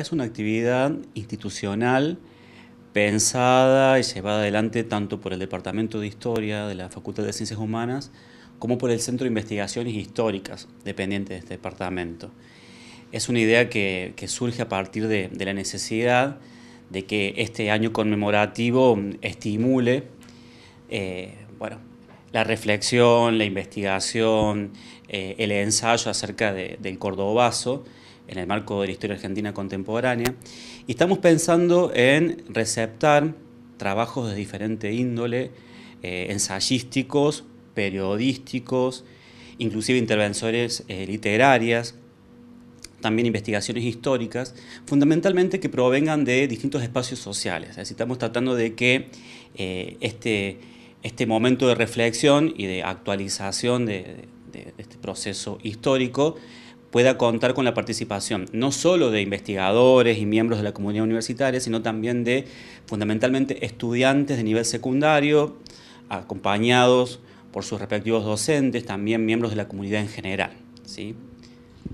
Es una actividad institucional pensada y llevada adelante tanto por el Departamento de Historia de la Facultad de Ciencias Humanas como por el Centro de Investigaciones Históricas, dependiente de este departamento. Es una idea que, surge a partir de, la necesidad de que este año conmemorativo estimule eh, bueno, la reflexión, la investigación, eh, el ensayo acerca del cordobazo, en el marco de la historia argentina contemporánea, y estamos pensando en receptar trabajos de diferente índole, eh, ensayísticos, periodísticos, inclusive intervenciones eh, literarias, también investigaciones históricas, fundamentalmente que provengan de distintos espacios sociales. estamos tratando de que eh, este, este momento de reflexión y de actualización de este proceso histórico pueda contar con la participación no solo de investigadores y miembros de la comunidad universitaria, sino también de fundamentalmente estudiantes de nivel secundario, acompañados por sus respectivos docentes, también miembros de la comunidad en general. ¿sí?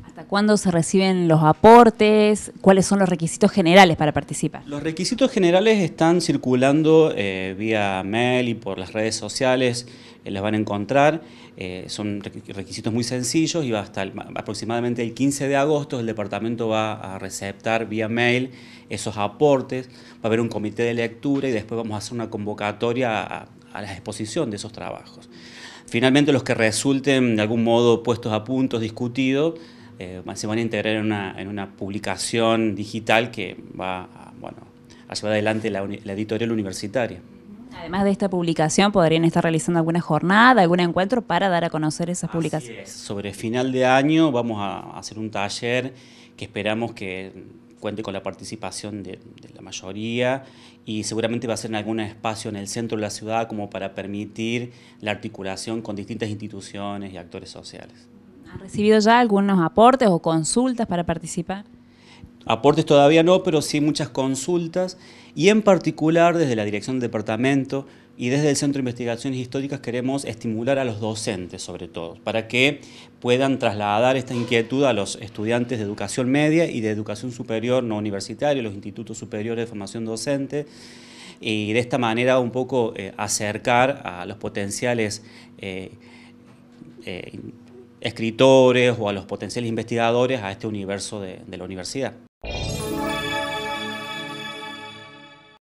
¿Hasta cuándo se reciben los aportes? ¿Cuáles son los requisitos generales para participar? Los requisitos generales están circulando eh, vía mail y por las redes sociales, eh, los las van a encontrar. Eh, son requisitos muy sencillos y va hasta aproximadamente el 15 de agosto el departamento va a receptar vía mail esos aportes, va a haber un comité de lectura y después vamos a hacer una convocatoria a la exposición de esos trabajos. Finalmente, los que resulten de algún modo puestos a puntos, discutidos, eh, se van a integrar en una, publicación digital que va a, bueno, a llevar adelante la, editorial universitaria. Además de esta publicación, podrían estar realizando alguna jornada, algún encuentro para dar a conocer esas publicaciones. Sobre final de año vamos a hacer un taller que esperamos que cuente con la participación de, la mayoría y seguramente va a ser en algún espacio en el centro de la ciudad como para permitir la articulación con distintas instituciones y actores sociales. ¿Ha recibido ya algunos aportes o consultas para participar? Aportes todavía no, pero sí muchas consultas y en particular desde la dirección del departamento y desde el Centro de Investigaciones Históricas queremos estimular a los docentes, sobre todo, para que puedan trasladar esta inquietud a los estudiantes de educación media y de educación superior no universitaria, los institutos superiores de formación docente, y de esta manera un poco eh, acercar a los potenciales eh, eh, escritores o a los potenciales investigadores a este universo de la universidad.